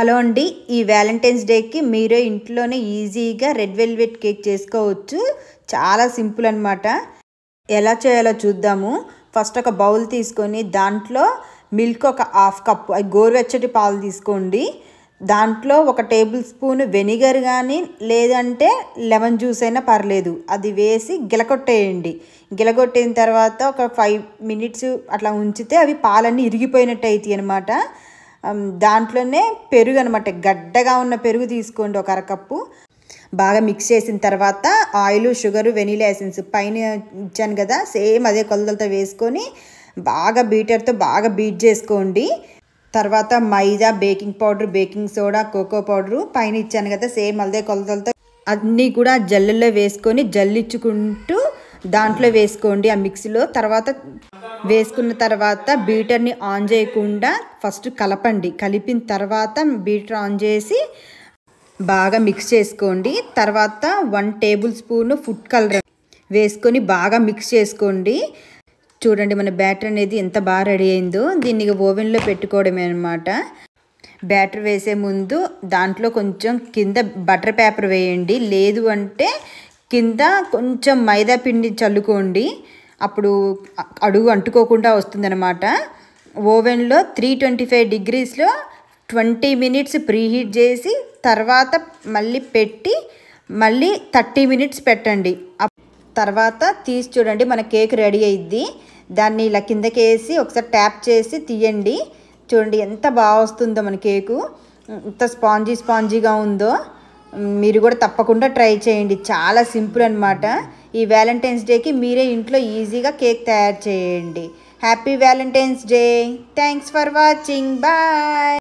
hello అండి ఈ Valentine's డేకి మీరే ఇంట్లోనే ఈజీగా రెడ్ వెల్వెట్ కేక్ చేసుకోవచ్చు చాలా సింపుల్ అనమాట ఎలా చేయాలో చూద్దాము ఫస్ట్ ఒక బౌల్ తీసుకొని దాంట్లో మిల్క్ ఒక హాఫ్ కప్ గోరువెచ్చటి పాలు తీసుకోండి దాంట్లో ఒక టేబుల్ స్పూన్ వెనిగర్ కానీ లేదంటే లెమన్ జ్యూస్ అయినా పర్లేదు అది వేసి గిలగొట్టేయండి గిలగొట్టిన తర్వాత ఒక ఫైవ్ మినిట్స్ అట్లా ఉంచితే అవి పాలన్నీ ఇరిగిపోయినట్టు అవుతాయి అనమాట దాంట్లోనే పెరుగు అనమాట గడ్డగా ఉన్న పెరుగు తీసుకోండి ఒక అరకప్పు బాగా మిక్స్ చేసిన తర్వాత ఆయిల్ షుగర్ వెనీలా ఎసెన్స్ పైన ఇచ్చాను కదా సేమ్ అదే కొలతలతో వేసుకొని బాగా బీటర్తో బాగా బీట్ చేసుకోండి తర్వాత maida baking powder baking soda cocoa powder పైన ఇచ్చాను కదా సేమ్ అదే కొలతలతో అన్నీ కూడా జల్లుల్లో వేసుకొని జల్లించుకుంటూ దాంట్లో వేసుకోండి ఆ మిక్సీలో తర్వాత వేసుకున్న తర్వాత బీటర్ని ఆన్ చేయకుండా ఫస్ట్ కలపండి కలిపిన తర్వాత బీటర్ ఆన్ చేసి బాగా మిక్స్ చేసుకోండి తర్వాత one tablespoon food colour వేసుకొని బాగా మిక్స్ చేసుకోండి చూడండి మన బ్యాటర్ అనేది ఎంత బాగా రెడీ అయిందో దీన్ని ఓవెన్లో పెట్టుకోవడమే అనమాట బ్యాటర్ వేసే ముందు దాంట్లో కొంచెం కింద బటర్ పేపర్ వేయండి లేదు అంటే కింద కొంచెం మైదా పిండి చల్లుకోండి అప్పుడు అడుగు అంటుకోకుండా వస్తుందన్నమాట ఓవెన్లో త్రీ ట్వంటీ ఫైవ్ డిగ్రీస్లో ట్వంటీ మినిట్స్ ప్రీహీట్ చేసి తర్వాత మళ్ళీ పెట్టి మళ్ళీ థర్టీ మినిట్స్ పెట్టండి తర్వాత తీసి చూడండి మన కేక్ రెడీ అయిద్ది దాన్ని ఇలా కిందకి వేసి ఒకసారి ట్యాప్ చేసి తీయండి చూడండి ఎంత బాగా వస్తుందో మన కేకు ఎంత స్పాంజీ స్పాంజీగా ఉందో మీరు కూడా తప్పకుండా ట్రై చేయండి చాలా సింపుల్ అనమాట ఈ వ్యాలంటైన్స్ డేకి మీరే ఇంట్లో ఈజీగా కేక్ తయారు చేయండి happy valentine's day thanks for watching bye